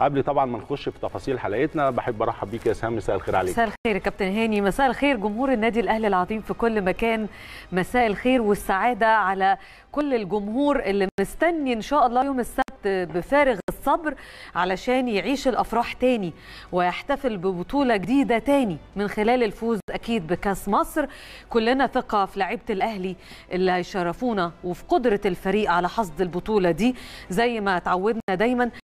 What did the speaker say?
قبل طبعا ما نخش في تفاصيل حلقتنا بحب ارحب بيك يا سهام مساء الخير عليك مساء الخير يا كابتن هاني مساء الخير جمهور النادي الاهلي العظيم في كل مكان مساء الخير والسعاده على كل الجمهور اللي مستني ان شاء الله يوم السبت بفارغ الصبر علشان يعيش الافراح تاني ويحتفل ببطوله جديده تاني من خلال الفوز اكيد بكاس مصر كلنا ثقه في لعيبه الاهلي اللي هيشرفونا وفي قدره الفريق على حصد البطوله دي زي ما تعودنا دايما